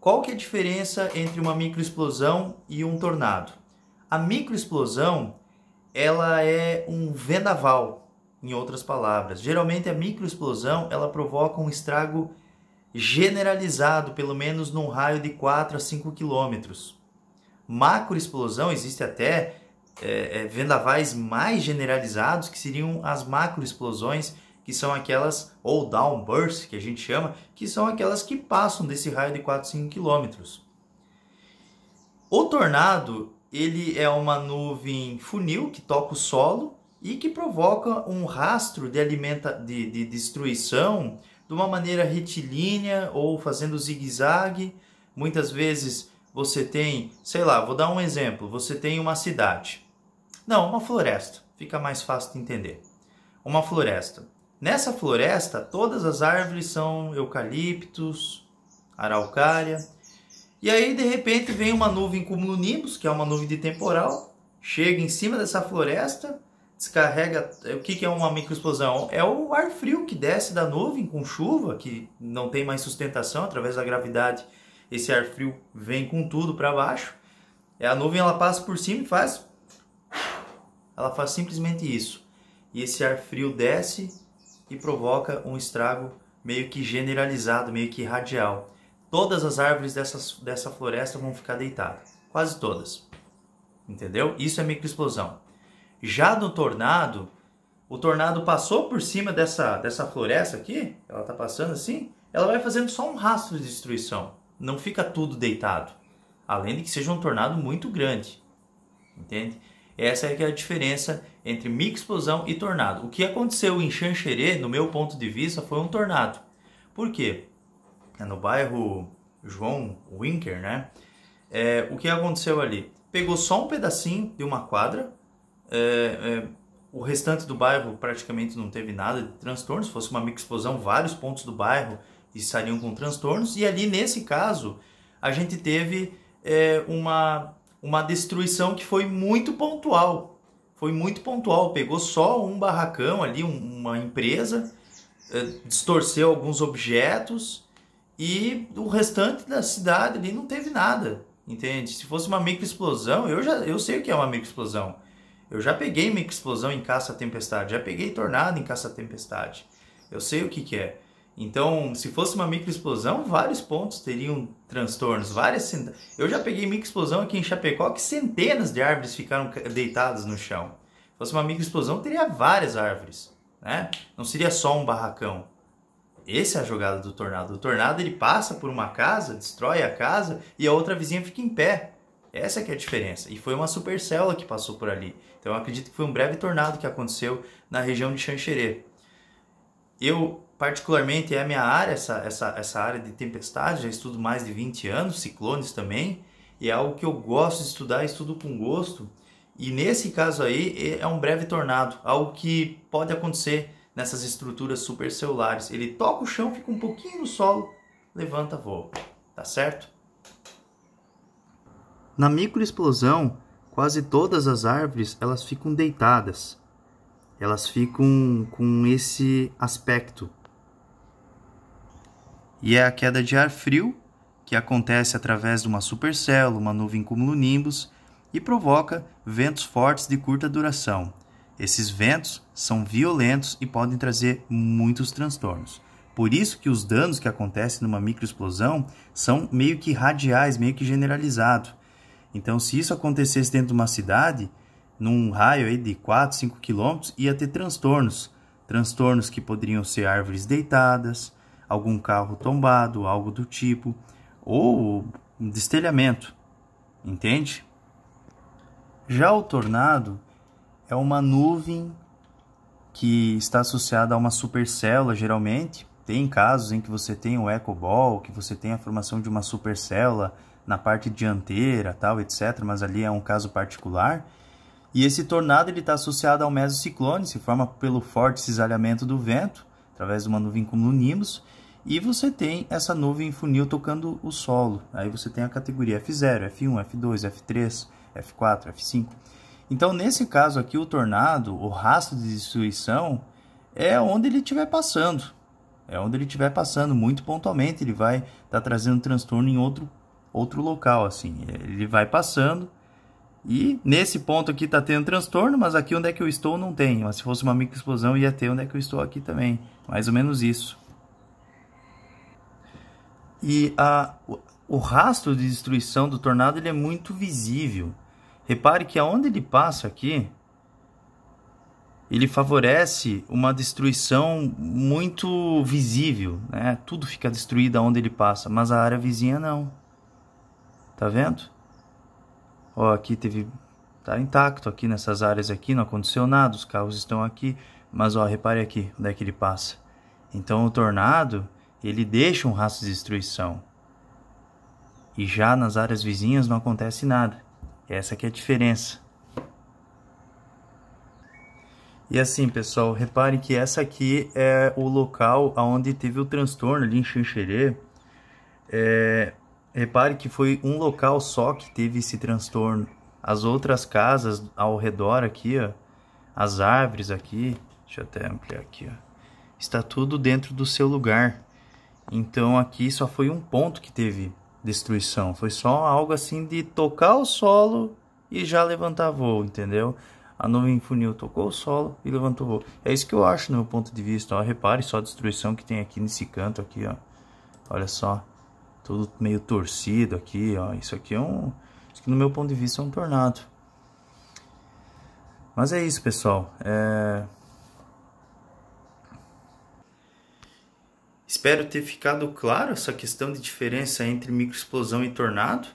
Qual que é a diferença entre uma microexplosão e um tornado? A microexplosão, ela é um vendaval, em outras palavras. Geralmente a microexplosão, ela provoca um estrago generalizado, pelo menos num raio de 4 a 5 quilômetros. Macroexplosão, existe até é, é, vendavais mais generalizados, que seriam as macroexplosões explosões que são aquelas, ou downburst, que a gente chama, que são aquelas que passam desse raio de 4, 5 quilômetros. O tornado, ele é uma nuvem funil que toca o solo e que provoca um rastro de, alimenta, de, de destruição de uma maneira retilínea ou fazendo zigue-zague. Muitas vezes você tem, sei lá, vou dar um exemplo, você tem uma cidade. Não, uma floresta, fica mais fácil de entender. Uma floresta. Nessa floresta, todas as árvores são eucaliptos, araucária. E aí, de repente, vem uma nuvem cumulonimbus, que é uma nuvem de temporal, chega em cima dessa floresta, descarrega. É, o que, é uma microexplosão? É o ar frio que desce da nuvem com chuva, que não tem mais sustentação através da gravidade. Esse ar frio vem com tudo para baixo. É, a nuvem ela passa por cima e faz. Ela faz simplesmente isso. E esse ar frio desce e provoca um estrago meio que generalizado, meio que radial. Todas as árvores dessas, dessa floresta vão ficar deitadas, quase todas. Entendeu? Isso é microexplosão. Já no tornado, o tornado passou por cima dessa, dessa floresta aqui, ela está passando assim, ela vai fazendo só um rastro de destruição. Não fica tudo deitado. Além de que seja um tornado muito grande. Entende? Essa é, é a diferença entre microexplosão e tornado. O que aconteceu em Xanxerê, no meu ponto de vista, foi um tornado. Por quê? É no bairro João Winker, né? É, o que aconteceu ali? Pegou só um pedacinho de uma quadra, é, é, o restante do bairro praticamente não teve nada de transtorno. Se fosse uma microexplosão, vários pontos do bairro estariam com transtornos. E ali, nesse caso, a gente teve é, uma uma destruição que foi muito pontual. Foi muito pontual. Pegou só um barracão ali, uma empresa, eh, distorceu alguns objetos e o restante da cidade ali não teve nada. Entende? Se fosse uma microexplosão, eu já eu sei o que é uma microexplosão. Eu já peguei microexplosão em caça-tempestade, já peguei tornado em caça-tempestade. Eu sei o que, que é. Então, se fosse uma microexplosão, vários pontos teriam transtornos, várias Eu já peguei microexplosão aqui em Chapecó que centenas de árvores ficaram deitadas no chão. Se fosse uma microexplosão, teria várias árvores, né? Não seria só um barracão. Essa é a jogada do tornado. O tornado ele passa por uma casa, destrói a casa e a outra vizinha fica em pé. Essa que é a diferença. E foi uma supercélula que passou por ali. Então eu acredito que foi um breve tornado que aconteceu na região de Xanxerê. Eu particularmente é a minha área, essa, essa, essa área de tempestade, já estudo mais de 20 anos, ciclones também, e é algo que eu gosto de estudar, estudo com gosto. E nesse caso aí é um breve tornado, algo que pode acontecer nessas estruturas supercelulares. Ele toca o chão, fica um pouquinho no solo, levanta, voa. Tá certo? Na microexplosão, quase todas as árvores elas ficam deitadas. Elas ficam com esse aspecto e é a queda de ar frio, que acontece através de uma supercélula, uma nuvem cumulonimbus, e provoca ventos fortes de curta duração. Esses ventos são violentos e podem trazer muitos transtornos. Por isso que os danos que acontecem numa microexplosão são meio que radiais, meio que generalizados. Então, se isso acontecesse dentro de uma cidade, num raio aí de 4, 5 quilômetros, ia ter transtornos. Transtornos que poderiam ser árvores deitadas, algum carro tombado, algo do tipo, ou destelhamento, entende? Já o tornado é uma nuvem que está associada a uma supercélula, geralmente. Tem casos em que você tem o ecobol, que você tem a formação de uma supercélula na parte dianteira, tal, etc. Mas ali é um caso particular. E esse tornado está associado ao mesociclone, se forma pelo forte cisalhamento do vento, através de uma nuvem cumulonimbus. E você tem essa nuvem funil tocando o solo. Aí você tem a categoria F0, F1, F2, F3, F4, F5. Então, nesse caso aqui, o tornado, o rastro de destruição, é onde ele estiver passando. É onde ele estiver passando, muito pontualmente, ele vai estar tá trazendo transtorno em outro, outro local. assim. Ele vai passando e nesse ponto aqui está tendo transtorno, mas aqui onde é que eu estou não tem. Mas se fosse uma microexplosão, ia ter onde é que eu estou aqui também. Mais ou menos isso. E a, o rastro de destruição do tornado ele é muito visível. Repare que aonde ele passa aqui, ele favorece uma destruição muito visível, né? Tudo fica destruído aonde ele passa, mas a área vizinha não. Tá vendo? Ó, aqui teve tá intacto aqui nessas áreas aqui, não aconteceu nada, os carros estão aqui, mas ó, repare aqui onde é que ele passa. Então o tornado, ele deixa um rastro de destruição. E já nas áreas vizinhas não acontece nada. Essa que é a diferença. E assim, pessoal, reparem que essa aqui é o local onde teve o transtorno ali em Xinxerê. É, repare que foi um local só que teve esse transtorno. As outras casas ao redor aqui, ó, as árvores aqui, deixa eu até ampliar aqui, ó, está tudo dentro do seu lugar. Então aqui só foi um ponto que teve destruição. Foi só algo assim de tocar o solo e já levantar voo, entendeu? A nuvem funil tocou o solo e levantou voo. É isso que eu acho no meu ponto de vista. Ó, repare só a destruição que tem aqui nesse canto aqui, ó. Olha só. Tudo meio torcido aqui, ó. Isso aqui é um... Isso aqui no meu ponto de vista é um tornado. Mas é isso, pessoal. É... Espero ter ficado claro essa questão de diferença entre microexplosão e tornado.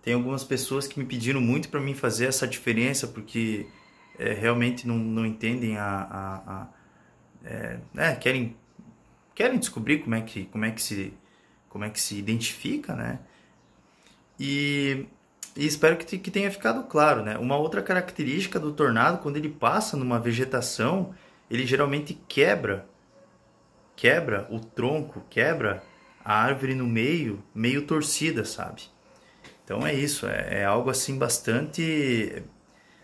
Tem algumas pessoas que me pediram muito para mim fazer essa diferença porque é, realmente não, não entendem a, a, a é, né, querem querem descobrir como é que como é que se como é que se identifica, né? E, e espero que, que tenha ficado claro, né? Uma outra característica do tornado, quando ele passa numa vegetação, ele geralmente quebra quebra o tronco, quebra a árvore no meio, meio torcida, sabe? Então é isso, é, é algo assim bastante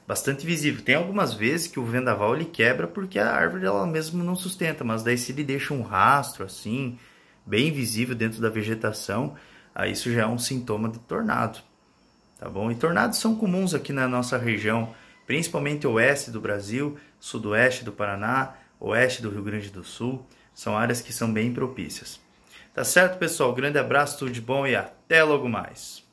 bastante visível. Tem algumas vezes que o vendaval ele quebra porque a árvore ela mesmo não sustenta, mas daí se ele deixa um rastro assim, bem visível dentro da vegetação, aí isso já é um sintoma de tornado, tá bom? E tornados são comuns aqui na nossa região, principalmente oeste do Brasil, sudoeste do Paraná, oeste do Rio Grande do Sul. São áreas que são bem propícias. Tá certo, pessoal? Grande abraço, tudo de bom e até logo mais.